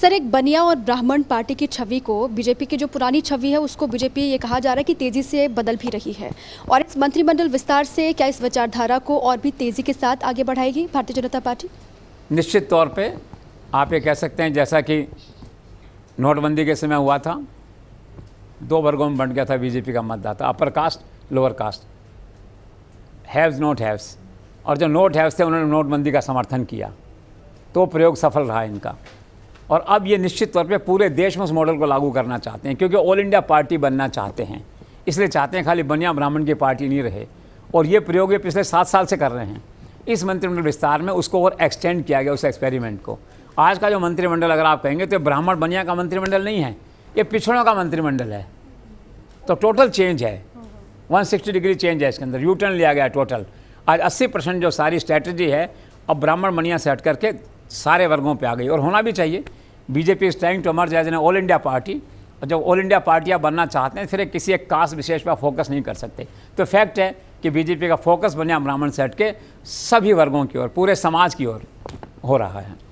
sir एक बनिया और ब्राह्मण पार्टी की छवि को बीजेपी की जो पुरानी छवि है उसको बीजेपी ये कहा जा रहा है कि तेजी से बदल भी रही है और इस मंत्रिमंडल विस्तार से क्या इस विचारधारा को और भी तेजी के साथ आगे बढ़ाएगी भारतीय जनता पार्टी निश्चित तौर पे आप ये कह सकते हैं जैसा कि नोटबंदी के समय हुआ था दो वर्गों में बंट गया था बीजेपी का मतदाता upper caste lower caste haves not haves और जो नोट हैव्स थे उन्होंने नोटबंदी का समर्थन किया तो प्रयोग सफल रहा इनका और अब ये निश्चित तौर पे पूरे देश में उस मॉडल को लागू करना चाहते हैं क्योंकि ऑल इंडिया पार्टी बनना चाहते हैं इसलिए चाहते हैं खाली बनिया ब्राह्मण की पार्टी नहीं रहे और ये प्रयोग ये पिछले सात साल से कर रहे हैं इस मंत्रिमंडल विस्तार में उसको और एक्सटेंड किया गया उस एक्सपेरिमेंट को आज का जो मंत्रिमंडल अगर आप कहेंगे तो ब्राह्मण बनिया का मंत्रिमंडल नहीं है ये पिछड़ों का मंत्रिमंडल है तो टोटल चेंज है 160 डिग्री चेंज है इसके अंदर यू टर्न लिया गया टोटल आज 80 परसेंट जो सारी स्ट्रैटेजी है अब ब्राह्मण बनिया से हट करके सारे वर्गों पे आ गई और होना भी चाहिए BJP is trying to emerge as an all India party और जब ऑल इंडिया पार्टियाँ बनना चाहते हैं फिर किसी एक कास्ट विशेष पर फोकस नहीं कर सकते तो फैक्ट है कि बीजेपी का फोकस बने ब्राह्मण सेट के सभी वर्गों की ओर पूरे समाज की ओर हो रहा है